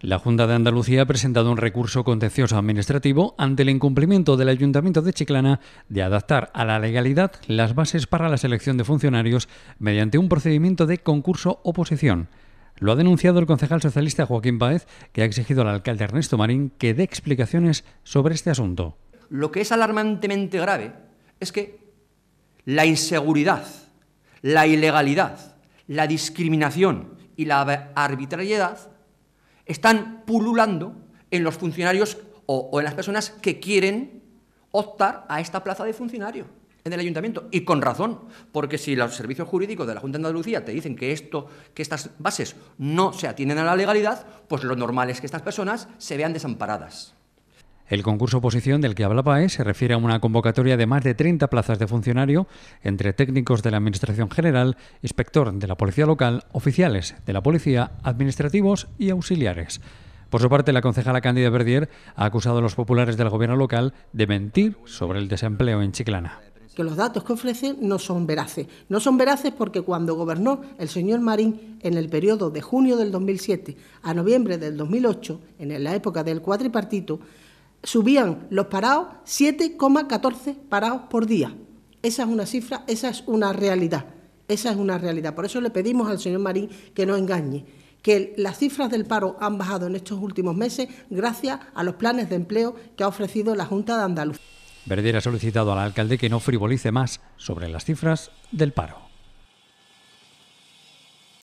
La Junta de Andalucía ha presentado un recurso contencioso administrativo ante el incumplimiento del Ayuntamiento de Chiclana de adaptar a la legalidad las bases para la selección de funcionarios mediante un procedimiento de concurso-oposición. Lo ha denunciado el concejal socialista Joaquín Páez, que ha exigido al alcalde Ernesto Marín que dé explicaciones sobre este asunto. Lo que es alarmantemente grave es que la inseguridad, la ilegalidad, la discriminación y la arbitrariedad están pululando en los funcionarios o, en las personas que quieren optar a esta plaza de funcionario en el ayuntamiento. Y con razón, porque si los servicios jurídicos de la Junta de Andalucía te dicen que, esto, que estas bases no se atienden a la legalidad, pues lo normal es que estas personas se vean desamparadas. El concurso oposición del que hablaba es, se refiere a una convocatoria de más de 30 plazas de funcionario entre técnicos de la Administración General, inspector de la Policía Local, oficiales de la Policía, administrativos y auxiliares. Por su parte, la concejala Cándida Verdier ha acusado a los populares del gobierno local de mentir sobre el desempleo en Chiclana que los datos que ofrecen no son veraces. No son veraces porque cuando gobernó el señor Marín en el periodo de junio del 2007 a noviembre del 2008, en la época del cuatripartito, subían los parados 7,14 parados por día. Esa es una cifra, esa es una realidad. Esa es una realidad. Por eso le pedimos al señor Marín que no engañe, que las cifras del paro han bajado en estos últimos meses gracias a los planes de empleo que ha ofrecido la Junta de Andalucía. Verdier ha solicitado al alcalde que no frivolice más sobre las cifras del paro.